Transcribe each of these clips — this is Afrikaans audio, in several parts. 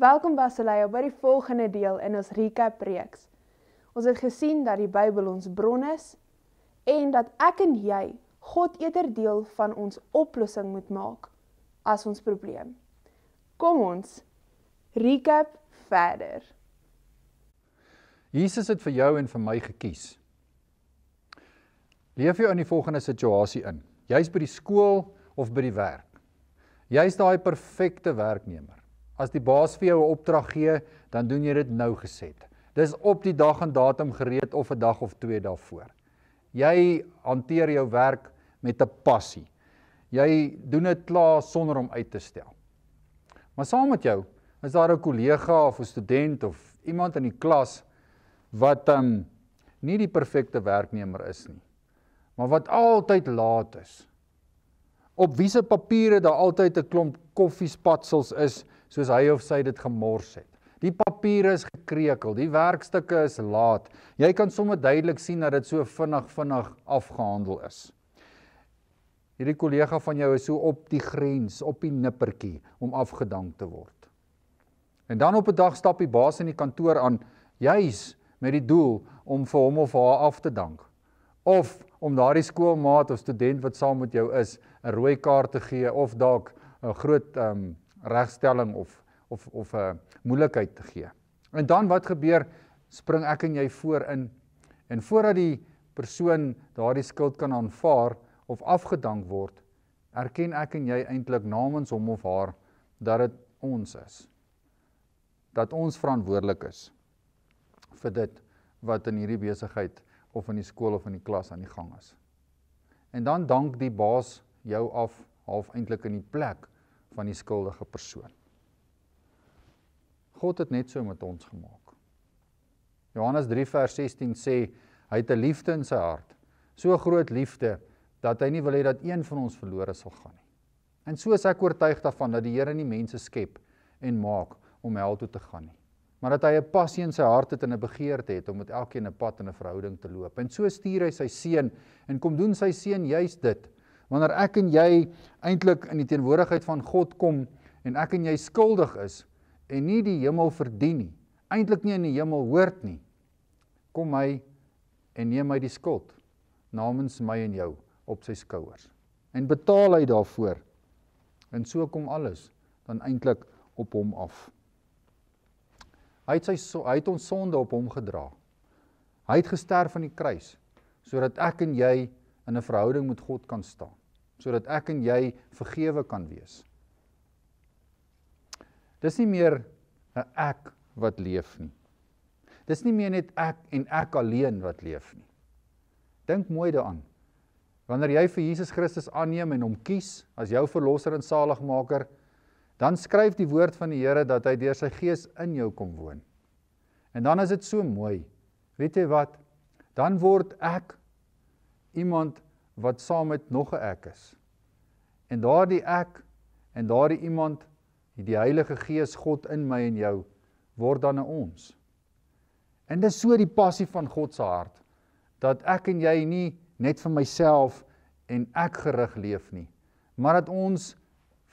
Welkom Basileia by die volgende deel in ons recap reeks. Ons het gesien dat die Bybel ons bron is en dat ek en jy God eerder deel van ons oplossing moet maak as ons probleem. Kom ons recap verder. Jesus het vir jou en vir my gekies. Leef jou in die volgende situasie in. Jy's by die skool of by die werk. Jy's daai perfekte werknemer. As die baas vir jou 'n opdrag gee, dan doen jy dit nou geset. Dis op die dag en datum gereed of 'n dag of twee daarvoor. Jy hanteer jou werk met 'n passie. Jy doen dit klaar sonder om uit te stel. Maar saam met jou is daar 'n kollega of 'n student of iemand in die klas wat ehm um, nie die perfekte werknemer is nie, maar wat altyd laat is op wie se papiere daar altyd 'n klomp koffiespatsels is soos hy of sy dit gemors het. Die papiere is gekreukel, die werkstukke is laat. Jy kan sommer duidelik sien dat dit so vinnig vinnig afgehandel is. Hierdie kollega van jou is so op die grens, op die nippertjie om afgedank te word. En dan op 'n dag stap die baas in die kantoor aan, juis met die doel om vir hom of haar af te dank of om daardie skoolmaat of student wat saam met jou is 'n rooi kaart te gee of dalk 'n groot ehm um, regstelling of of of 'n uh, moeilikheid te gee. En dan wat gebeur? Spring ek en jy voor in en voordat die persoon daardie skuld kan aanvaar of afgedank word, erken ek en jy eintlik namens hom of haar dat dit ons is. Dat ons verantwoordelik is vir dit wat in hierdie besigheid of in die skool of in die klas aan die gang is. En dan dank die baas jou af half eintlik in die plek van die skuldige persoon. God het net so met ons gemaak. Johannes 3 vers 16 sê hy het 'n liefde in sy hart, so groot liefde dat hy nie wil hê dat een van ons verlore sal gaan nie. En so is ek oortuig daarvan dat die Here nie mense skep en maak om hel toe te gaan nie maar dat hy 'n passie in sy hart het en 'n begeerte het om met elkeen 'n pad en 'n verhouding te loop. En so stuur hy sy seun en kom doen sy seun juis dit. Wanneer ek en jy eintlik in die teenwoordigheid van God kom en ek en jy skuldig is en nie die hemel verdien nie, eintlik nie in die hemel hoort nie, kom hy en neem hy die skuld namens my en jou op sy skouers en betaal hy daarvoor. En so kom alles dan eintlik op hom af. Hy het sy hy het ons sonde op hom gedra. Hy het gesterf aan die kruis sodat ek en jy in 'n verhouding met God kan staan, sodat ek en jy vergewe kan wees. Dis nie meer 'n ek wat leef nie. Dis nie meer net ek en ek alleen wat leef nie. Dink mooi daaraan. Wanneer jy vir Jesus Christus aanneem en hom kies as jou verlosser en saligmaker, dan skryf die woord van die Here dat hy deur sy gees in jou kom woon. En dan is dit so mooi. Weet jy wat? Dan word ek iemand wat saam met nog 'n ek is. En daardie ek en daardie iemand, die Heilige Gees God in my en jou, word dan 'n ons. En dis so die passie van God se hart dat ek en jy nie net vir myself en ek gerig leef nie, maar dat ons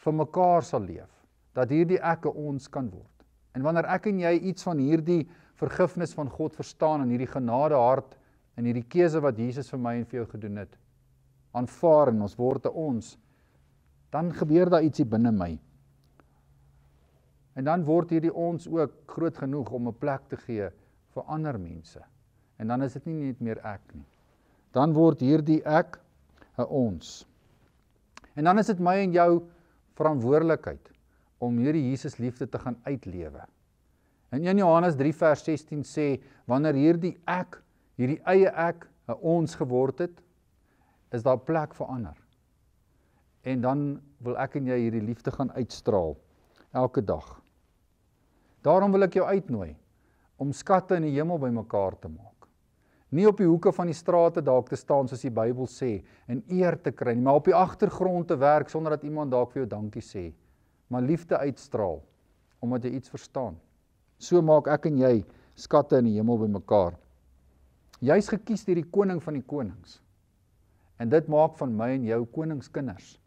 vir mekaar sal leef dat hierdie ekke ons kan word. En wanneer ek en jy iets van hierdie vergifnis van God verstaan en hierdie genade hart en hierdie keuse wat Jesus vir my en vir jou gedoen het, aanvaar en ons word te ons, dan gebeur daar ietsie binne my. En dan word hierdie ons ook groot genoeg om 'n plek te gee vir ander mense. En dan is dit nie net meer ek nie. Dan word hierdie ek 'n ons. En dan is dit my en jou verantwoordelikheid om hierdie Jesus liefde te gaan uitlewe. In 1 Johannes 3 vers 16 sê wanneer hierdie ek, hierdie eie ek, ons geword het, is daar plek vir ander. En dan wil ek en jy hierdie liefde gaan uitstraal elke dag. Daarom wil ek jou uitnooi om skatte in die hemel bymekaar te maak. Nie op die hoeke van die strate dalk te staan soos die Bybel sê en eer te kry nie, maar op die agtergrond te werk sonder dat iemand dalk vir jou dankie sê nie maar liefde uitstraal omdat jy iets verstaan. So maak ek en jy skatte in die hemel bymekaar. Jy's gekies deur die koning van die konings. En dit maak van my en jou koningskinders.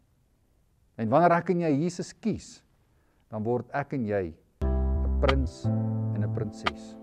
En wanneer ek en jy Jesus kies, dan word ek en jy 'n prins en 'n prinses.